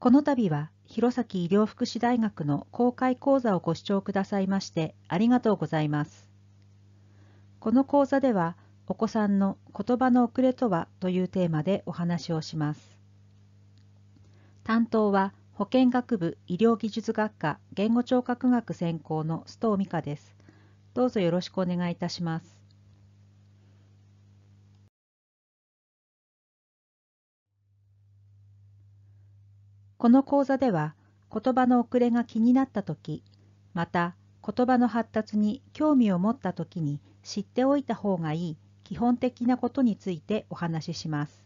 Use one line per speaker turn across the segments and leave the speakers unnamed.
この度は弘前医療福祉大学の公開講座をご視聴くださいましてありがとうございます。この講座ではお子さんの言葉の遅れとはというテーマでお話をします。担当は保健学部医療技術学科言語聴覚学専攻の須藤美香です。どうぞよろしくお願いいたします。この講座では言葉の遅れが気になった時また言葉の発達に興味を持った時に知っておいた方がいい基本的なことについてお話しします。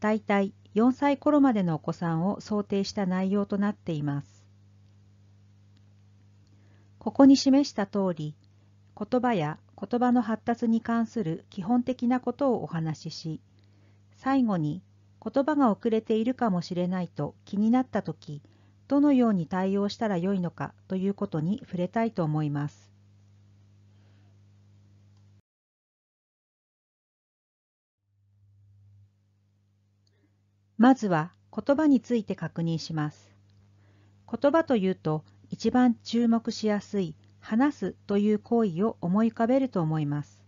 大体4歳頃までのお子さんを想定した内容となっています。ここに示した通り言葉や言葉の発達に関する基本的なことをお話しし最後に言葉が遅れているかもしれないと気になった時どのように対応したらよいのかということに触れたいと思います。まずは言葉について確認します。言葉というと一番注目しやすい話すという行為を思い浮かべると思います。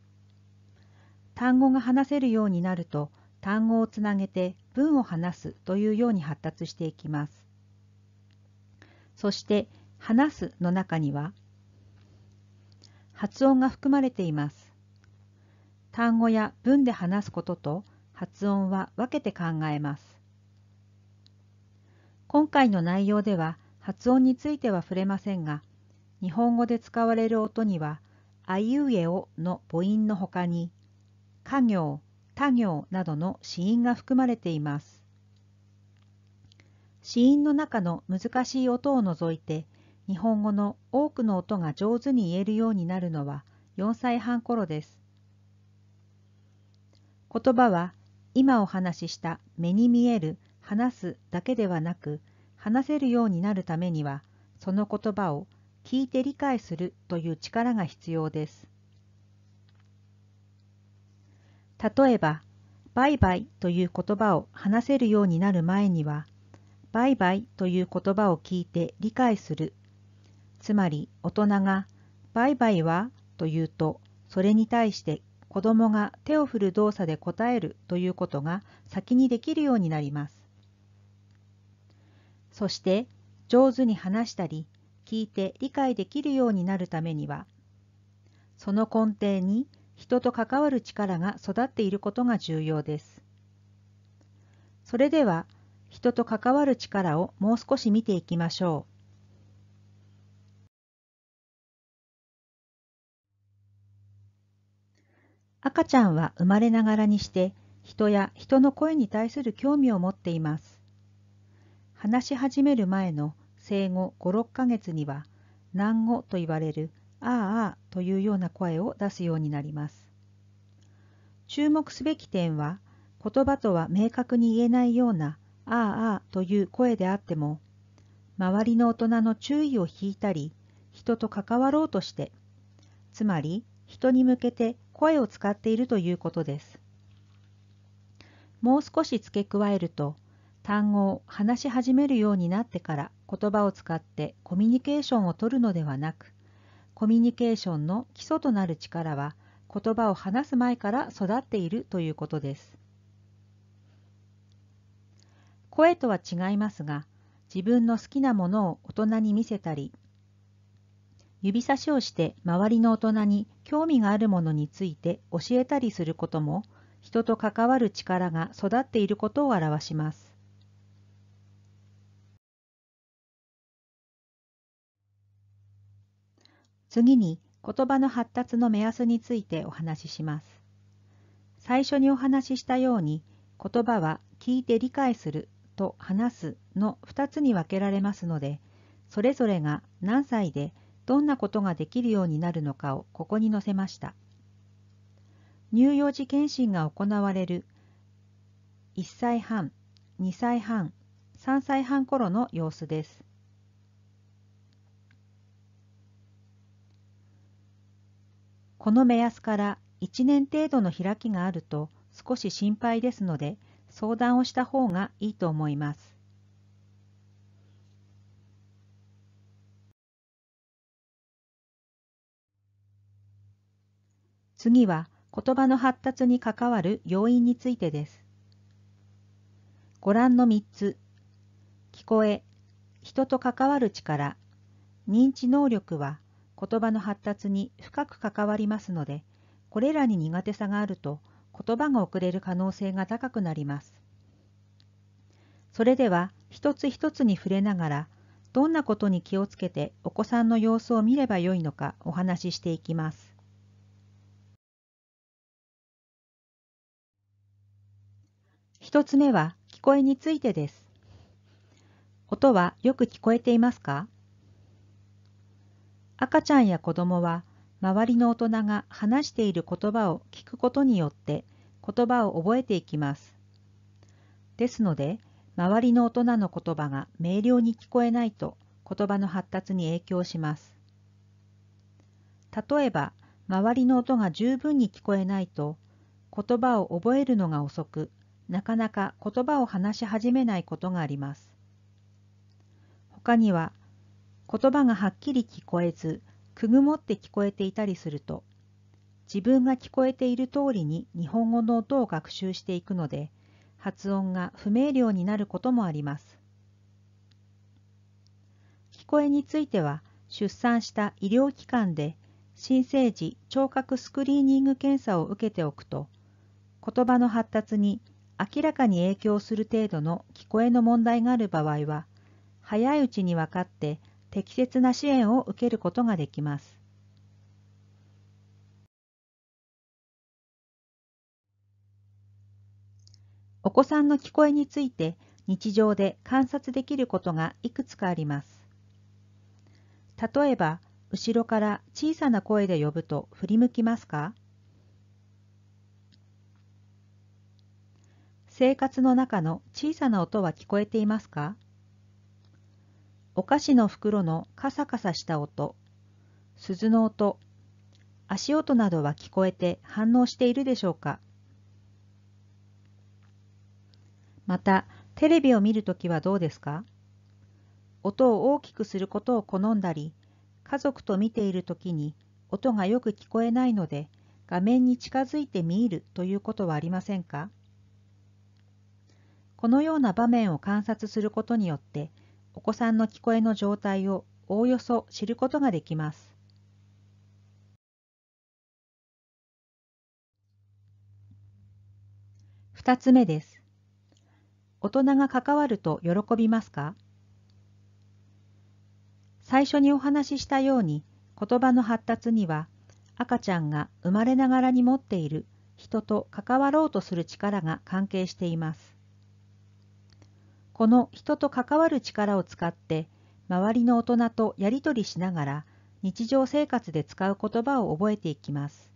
単語が話せるようになると単語をつなげて文を話すというように発達していきます。そして「話す」の中には発音が含まれています。単語や文で話すことと発音は分けて考えます。今回の内容では発音については触れませんが日本語で使われる音には「あいうえお」の母音のほかに「家業」他行などの死因が含まれています。死因の中の難しい音を除いて、日本語の多くの音が上手に言えるようになるのは4歳半頃です。言葉は今お話しした目に見える話すだけではなく話せるようになるためにはその言葉を聞いて理解するという力が必要です。例えば、バイバイという言葉を話せるようになる前には、バイバイという言葉を聞いて理解する。つまり大人が、バイバイはと言うと、それに対して子供が手を振る動作で答えるということが先にできるようになります。そして、上手に話したり、聞いて理解できるようになるためには、その根底に人と関わる力が育っていることが重要です。それでは、人と関わる力をもう少し見ていきましょう。赤ちゃんは生まれながらにして人や人の声に対する興味を持っています。話し始める前の生後5、6ヶ月には難語と言われるあああというような声を出すようになります。注目すべき点は、言葉とは明確に言えないような、ああああという声であっても、周りの大人の注意を引いたり、人と関わろうとして、つまり人に向けて声を使っているということです。もう少し付け加えると、単語を話し始めるようになってから言葉を使ってコミュニケーションをとるのではなく、コミュニケーションの基礎となる力は言葉を話す前から育っているということです。声とは違いますが自分の好きなものを大人に見せたり指差しをして周りの大人に興味があるものについて教えたりすることも人と関わる力が育っていることを表します。次に言葉の発達の目安についてお話しします。最初にお話ししたように言葉は聞いて理解すると話すの2つに分けられますのでそれぞれが何歳でどんなことができるようになるのかをここに載せました。乳幼児検診が行われる1歳半、2歳半、3歳半頃の様子です。この目安から1年程度の開きがあると少し心配ですので相談をした方がいいと思います。次は言葉の発達に関わる要因についてです。ご覧の3つ。聞こえ、人と関わる力、認知能力は言葉の発達に深く関わりますので、これらに苦手さがあると言葉が遅れる可能性が高くなります。それでは一つ一つに触れながら、どんなことに気をつけてお子さんの様子を見ればよいのかお話ししていきます。一つ目は聞こえについてです。音はよく聞こえていますか赤ちゃんや子どもは周りの大人が話している言葉を聞くことによって言葉を覚えていきます。ですので周りの大人の言葉が明瞭に聞こえないと言葉の発達に影響します。例えば周りの音が十分に聞こえないと言葉を覚えるのが遅くなかなか言葉を話し始めないことがあります。他には言葉がはっきり聞こえず、くぐもって聞こえていたりすると、自分が聞こえている通りに日本語の音を学習していくので、発音が不明瞭になることもあります。聞こえについては、出産した医療機関で新生児聴覚スクリーニング検査を受けておくと、言葉の発達に明らかに影響する程度の聞こえの問題がある場合は、早いうちに分かって適切な支援を受けることができます。お子さんの聞こえについて日常で観察できることがいくつかあります。例えば、後ろから小さな声で呼ぶと振り向きますか生活の中の小さな音は聞こえていますかお菓子の袋のカサカサした音、鈴の音、足音などは聞こえて反応しているでしょうかまた、テレビを見るときはどうですか音を大きくすることを好んだり、家族と見ているときに音がよく聞こえないので、画面に近づいて見るということはありませんかこのような場面を観察することによって、お子さんの聞こえの状態をおおよそ知ることができます。2つ目です。大人が関わると喜びますか最初にお話ししたように言葉の発達には赤ちゃんが生まれながらに持っている人と関わろうとする力が関係しています。この人と関わる力を使って周りの大人とやり取りしながら日常生活で使う言葉を覚えていきます。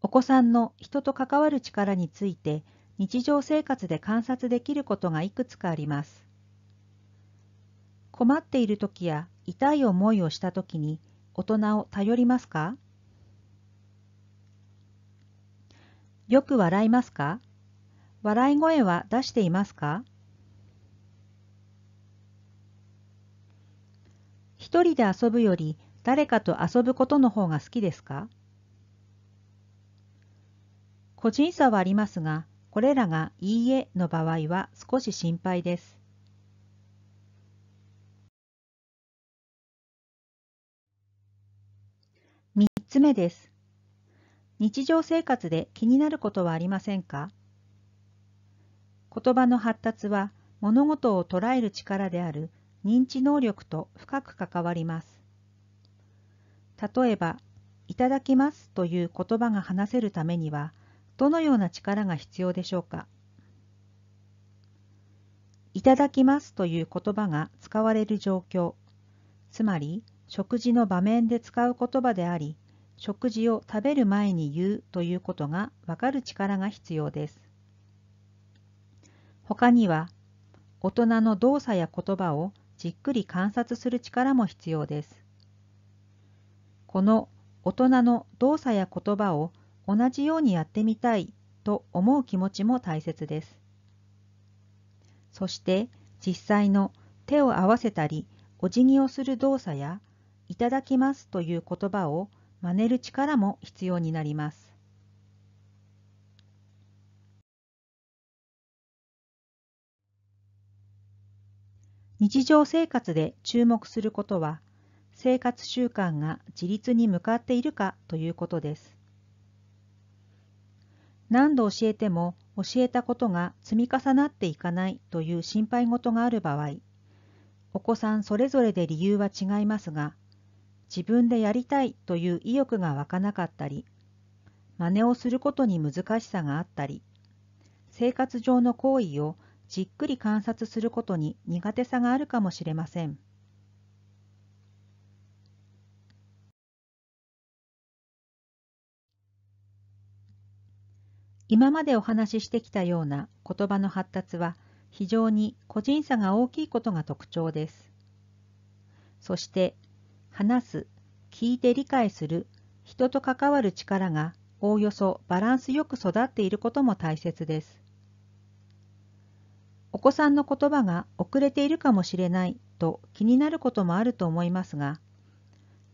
お子さんの人と関わる力について日常生活で観察できることがいくつかあります。困っている時や痛い思いをした時に大人を頼りますかよく笑いますか笑い声は出していますか一人で遊ぶより誰かと遊ぶことの方が好きですか個人差はありますが、これらがいいえの場合は少し心配です。3つ目です。日常生活で気になることはありませんか言葉の発達は物事を捉える力である認知能力と深く関わります。例えば、いただきますという言葉が話せるためには、どのような力が必要でしょうかいただきますという言葉が使われる状況、つまり食事の場面で使う言葉であり、食事を食べる前に言うということがわかる力が必要です。他には、大人の動作や言葉をじっくり観察する力も必要です。この大人の動作や言葉を同じようにやってみたいと思う気持ちも大切です。そして実際の手を合わせたりお辞儀をする動作や「いただきます」という言葉を真似る力も必要になります。日常生活で注目することは、生活習慣が自立に向かっているかということです。何度教えても教えたことが積み重なっていかないという心配事がある場合、お子さんそれぞれで理由は違いますが、自分でやりたいという意欲が湧かなかったり真似をすることに難しさがあったり生活上の行為をじっくり観察することに苦手さがあるかもしれません。今までお話ししてきたような言葉の発達は非常に個人差が大きいことが特徴です。そして話す、聞いて理解する、人と関わる力がおおよそバランスよく育っていることも大切です。お子さんの言葉が遅れているかもしれないと気になることもあると思いますが、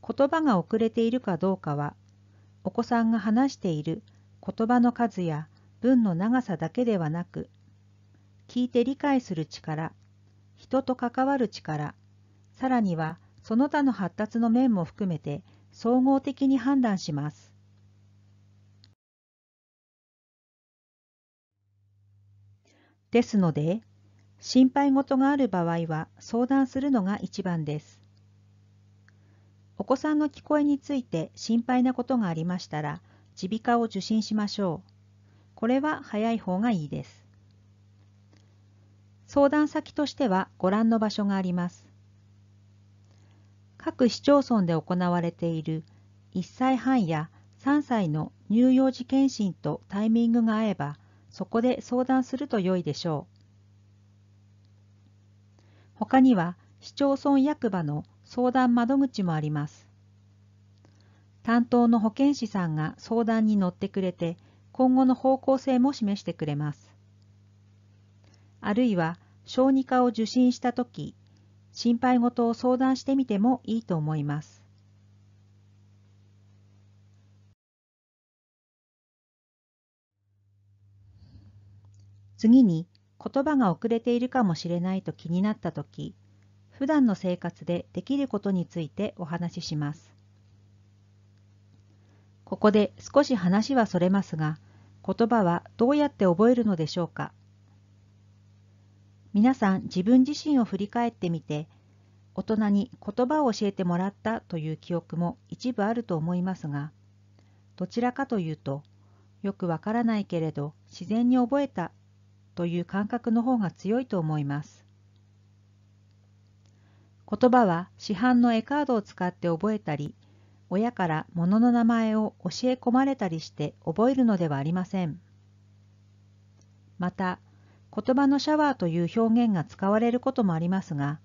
言葉が遅れているかどうかは、お子さんが話している言葉の数や文の長さだけではなく、聞いて理解する力、人と関わる力、さらにはその他の発達の面も含めて総合的に判断します。ですので、心配事がある場合は相談するのが一番です。お子さんの聞こえについて心配なことがありましたら、耳鼻科を受診しましょう。これは早い方がいいです。相談先としてはご覧の場所があります。各市町村で行われている1歳半や3歳の乳幼児検診とタイミングが合えばそこで相談すると良いでしょう。他には市町村役場の相談窓口もあります。担当の保健師さんが相談に乗ってくれて今後の方向性も示してくれます。あるいは小児科を受診した時心配事を相談してみてもいいと思います。次に言葉が遅れているかもしれないと気になった時普段の生活でできることについてお話ししますここで少し話はそれますが言葉はどうやって覚えるのでしょうか皆さん自分自身を振り返ってみて大人に言葉を教えてもらったという記憶も一部あると思いますがどちらかというとよくわからないけれど自然に覚えたという感覚の方が強いと思います。言葉は市販の絵カードを使って覚えたり親から物の名前を教え込まれたりして覚えるのではありません。また言葉のシャワーという表現が使われることもありますが、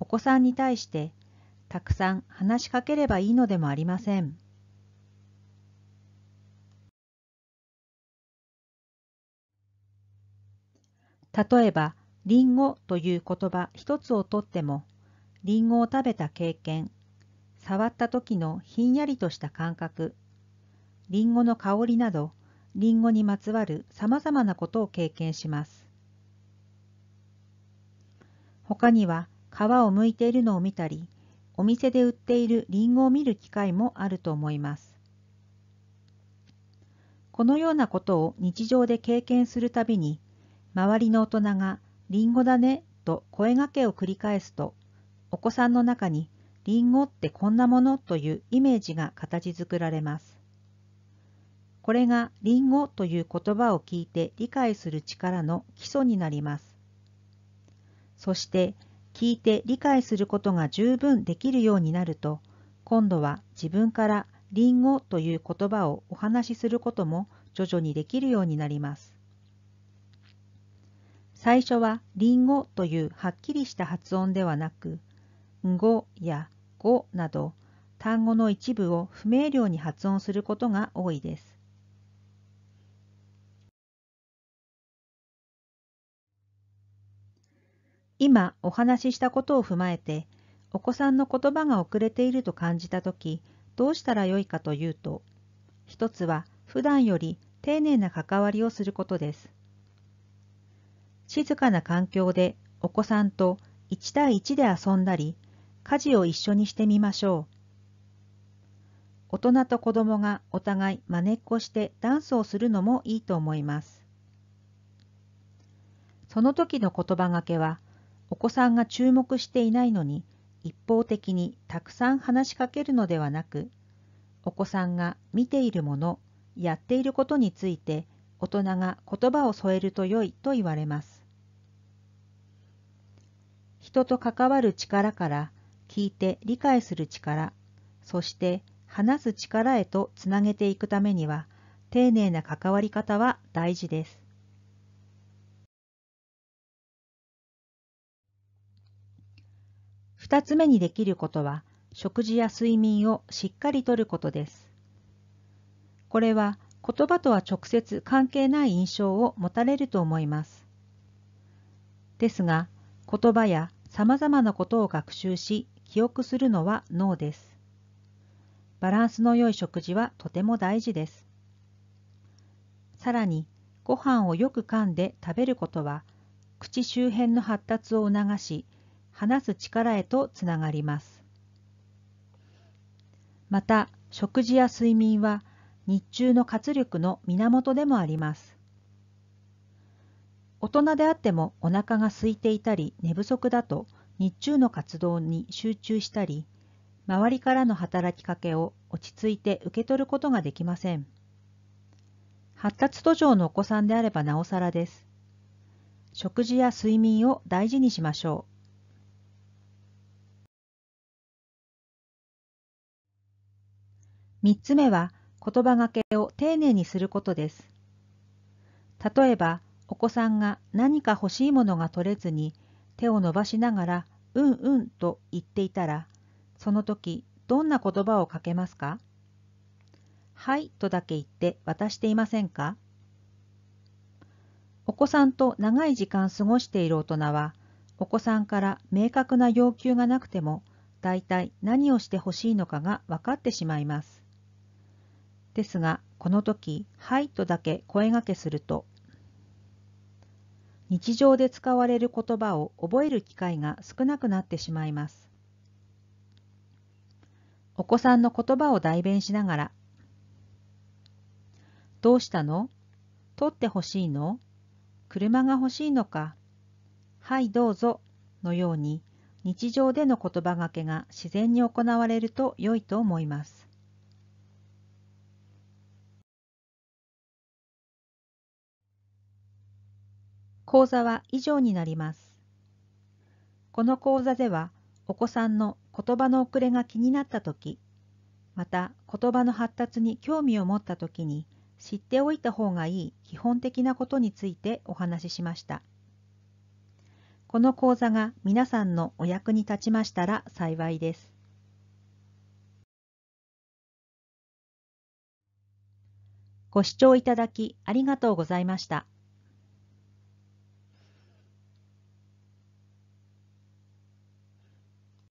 お子さんに対してたくさん話しかければいいのでもありません。例えば、リンゴという言葉一つをとっても、リンゴを食べた経験、触った時のひんやりとした感覚、リンゴの香りなど、リンゴにまつわるさまざまなことを経験します。他には皮を剥いているのを見たり、お店で売っているリンゴを見る機会もあると思います。このようなことを日常で経験するたびに、周りの大人がりんごだねと声がけを繰り返すと、お子さんの中にリンゴってこんなものというイメージが形作られます。これがりんごという言葉を聞いて理解する力の基礎になります。そして聞いて理解することが十分できるようになると今度は自分からりんごという言葉をお話しすることも徐々にできるようになります。最初はりんごというはっきりした発音ではなく「んご」や「ご」など単語の一部を不明瞭に発音することが多いです。今お話ししたことを踏まえて、お子さんの言葉が遅れていると感じたとき、どうしたらよいかというと、一つは普段より丁寧な関わりをすることです。静かな環境でお子さんと1対1で遊んだり、家事を一緒にしてみましょう。大人と子供がお互いまねっこしてダンスをするのもいいと思います。その時の言葉がけは、お子さんが注目していないのに一方的にたくさん話しかけるのではなくお子さんが見ているものやっていることについて大人が言葉を添えると良いと言われます。人と関わる力から聞いて理解する力そして話す力へとつなげていくためには丁寧な関わり方は大事です。2つ目にできることは、食事や睡眠をしっかりとることです。これは言葉とは直接関係ない印象を持たれると思います。ですが、言葉や様々なことを学習し、記憶するのは脳です。バランスの良い食事はとても大事です。さらに、ご飯をよく噛んで食べることは、口周辺の発達を促し、話す力へとつながります。また、食事や睡眠は日中の活力の源でもあります。大人であってもお腹が空いていたり寝不足だと日中の活動に集中したり、周りからの働きかけを落ち着いて受け取ることができません。発達途上のお子さんであればなおさらです。食事や睡眠を大事にしましょう。3つ目は言葉がけを丁寧にすることです。例えば、お子さんが何か欲しいものが取れずに手を伸ばしながら「うんうん」と言っていたらその時どんな言葉をかけますかはいとだけ言って渡していませんかお子さんと長い時間過ごしている大人はお子さんから明確な要求がなくても大体何をしてほしいのかが分かってしまいます。ですが、この時、はいとだけ声がけすると、日常で使われる言葉を覚える機会が少なくなってしまいます。お子さんの言葉を代弁しながら、どうしたの取ってほしいの車が欲しいのかはい、どうぞのように日常での言葉がけが自然に行われると良いと思います。講座は以上になります。この講座では、お子さんの言葉の遅れが気になった時、また言葉の発達に興味を持った時に知っておいた方がいい基本的なことについてお話ししました。この講座が皆さんのお役に立ちましたら幸いです。ご視聴いただきありがとうございました。